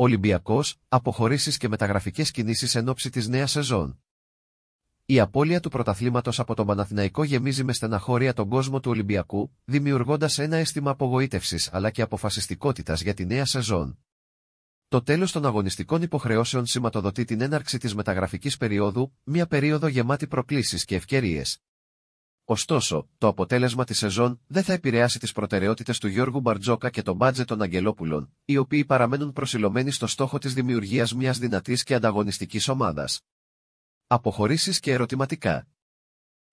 Ολυμπιακός, αποχωρήσεις και μεταγραφικές κινήσεις εν ώψη της νέας σεζόν. Η απώλεια του πρωταθλήματος από τον Παναθηναϊκό γεμίζει με στεναχώρια τον κόσμο του Ολυμπιακού, δημιουργώντας ένα αίσθημα απογοήτευσης αλλά και αποφασιστικότητας για τη νέα σεζόν. Το τέλος των αγωνιστικών υποχρεώσεων σηματοδοτεί την έναρξη της μεταγραφικής περίοδου, μια περίοδο γεμάτη προκλήσεις και ευκαιρίες. Ωστόσο, το αποτέλεσμα της σεζόν δεν θα επηρεάσει τις προτεραιότητες του Γιώργου Μπαρτζόκα και το μπάτζε των Αγγελόπουλων, οι οποίοι παραμένουν προσιλωμένοι στο στόχο της δημιουργίας μιας δυνατής και ανταγωνιστικής ομάδας. Αποχωρήσεις και ερωτηματικά.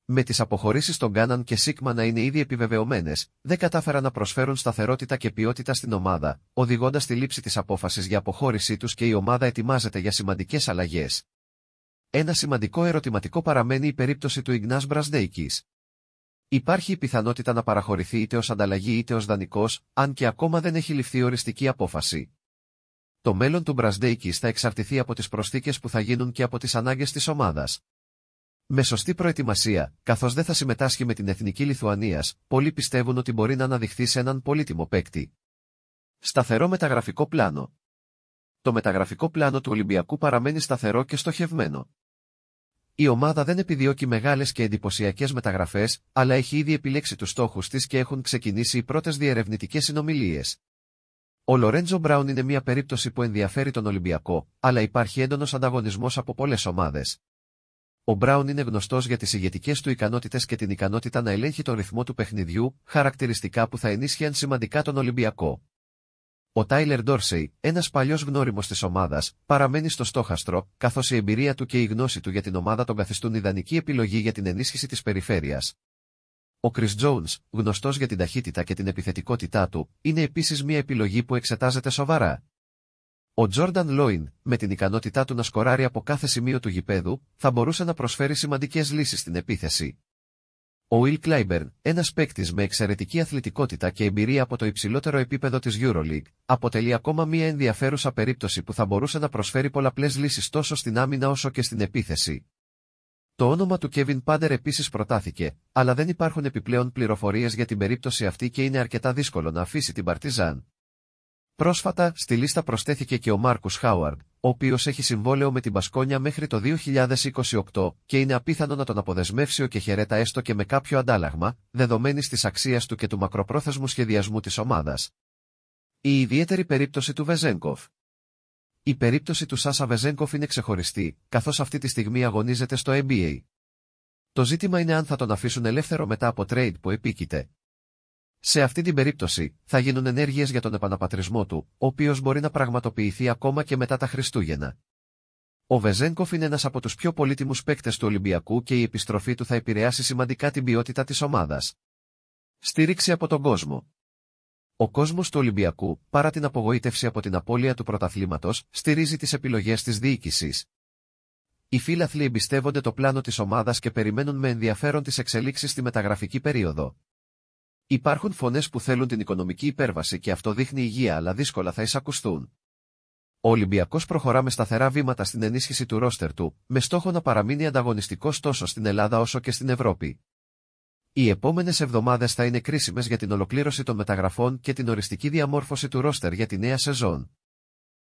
Με τις αποχωρήσεις των Γκάναν και Σίγμα να είναι ήδη επιβεβαιωμένες, δεν κατάφεραν να προσφέρουν σταθερότητα και ποιότητα στην ομάδα, οδηγώντας τη λήψη της απόφασης για αποχώρησή τους και η ομάδα ετοιμάζεται για σημαντικές αλλαγές. Ένα σημαντικό ερωτηματικό παραμένει η περίπτωση του Ιγνάς Μπρασδέικης. Υπάρχει η πιθανότητα να παραχωρηθεί είτε ως ανταλλαγή είτε ως δανεικός, αν και ακόμα δεν έχει ληφθεί οριστική απόφαση. Το μέλλον του Μπραντέικη θα εξαρτηθεί από τις προσθήκες που θα γίνουν και από τις ανάγκες της ομάδας. Με σωστή προετοιμασία, καθώς δεν θα συμμετάσχει με την εθνική Λιθουανίας, πολλοί πιστεύουν ότι μπορεί να αναδειχθεί σε έναν πολύτιμο παίκτη. Σταθερό μεταγραφικό πλάνο. Το μεταγραφικό πλάνο του Ολυμπιακού παραμένει σταθερό και στοχευμένο. Η ομάδα δεν επιδιώκει μεγάλες και εντυπωσιακές μεταγραφές, αλλά έχει ήδη επιλέξει τους στόχους της και έχουν ξεκινήσει οι πρώτες διερευνητικές συνομιλίες. Ο Λορέντζο Μπράουν είναι μια περίπτωση που ενδιαφέρει τον Ολυμπιακό, αλλά υπάρχει έντονος ανταγωνισμός από πολλές ομάδες. Ο Μπράουν είναι γνωστός για τις ηγετικές του ικανότητες και την ικανότητα να ελέγχει τον ρυθμό του παιχνιδιού, χαρακτηριστικά που θα ενίσχυαν σημαντικά τον Ολυμπιακό. Ο Τάιλερ Ντόρσεϊ, ένας παλιός γνώριμος της ομάδας, παραμένει στο στόχαστρο, καθώς η εμπειρία του και η γνώση του για την ομάδα τον καθιστούν ιδανική επιλογή για την ενίσχυση της περιφέρειας. Ο Κρι Τζόουν, γνωστός για την ταχύτητα και την επιθετικότητά του, είναι επίσης μια επιλογή που εξετάζεται σοβαρά. Ο Τζόρνταν Λόιν, με την ικανότητά του να σκοράρει από κάθε σημείο του γηπέδου, θα μπορούσε να προσφέρει σημαντικές λύσεις στην επίθεση. Ο Will Clyburn, ένας παίκτης με εξαιρετική αθλητικότητα και εμπειρία από το υψηλότερο επίπεδο της Euroleague, αποτελεί ακόμα μία ενδιαφέρουσα περίπτωση που θα μπορούσε να προσφέρει πολλαπλές λύσεις τόσο στην άμυνα όσο και στην επίθεση. Το όνομα του Kevin Πάντερ επίσης προτάθηκε, αλλά δεν υπάρχουν επιπλέον πληροφορίες για την περίπτωση αυτή και είναι αρκετά δύσκολο να αφήσει την Παρτιζάν. Πρόσφατα, στη λίστα προσθέθηκε και ο Μάρκου Χάουαρντ, ο οποίος έχει συμβόλαιο με την Πασκόνια μέχρι το 2028 και είναι απίθανο να τον αποδεσμεύσει ο Κεχερέτα έστω και με κάποιο αντάλλαγμα, δεδομένης της αξίας του και του μακροπρόθεσμου σχεδιασμού της ομάδας. Η ιδιαίτερη περίπτωση του Βεζέγκοφ. Η περίπτωση του Σάσα Βεζέγκοφ είναι ξεχωριστή, καθώς αυτή τη στιγμή αγωνίζεται στο NBA. Το ζήτημα είναι αν θα τον αφήσουν ελεύθερο μετά από trade που επίκειται, σε αυτή την περίπτωση, θα γίνουν ενέργειες για τον επαναπατρισμό του, ο οποίος μπορεί να πραγματοποιηθεί ακόμα και μετά τα Χριστούγεννα. Ο Βεζένκοφ είναι ένας από τους πιο πολύτιμους παίκτες του Ολυμπιακού και η επιστροφή του θα επηρεάσει σημαντικά την ποιότητα της ομάδας. Στήριξη από τον κόσμο. Ο κόσμος του Ολυμπιακού, παρά την απογοήτευση από την απώλεια του πρωταθλήματος, στηρίζει τις επιλογές της διοίκησης. Οι φίλαθλοι εμπιστεύονται το πλάνο της ομάδας και περιμένουν με ενδιαφέρον τις εξελίξεις στη μεταγραφική περίοδο. Υπάρχουν φωνές που θέλουν την οικονομική υπέρβαση και αυτό δείχνει υγεία, αλλά δύσκολα θα εισακουστούν. Ο Ολυμπιακός προχωρά με σταθερά βήματα στην ενίσχυση του ρόστερ του, με στόχο να παραμείνει ανταγωνιστικός τόσο στην Ελλάδα όσο και στην Ευρώπη. Οι επόμενες εβδομάδες θα είναι κρίσιμες για την ολοκλήρωση των μεταγραφών και την οριστική διαμόρφωση του ρόστερ για τη νέα σεζόν.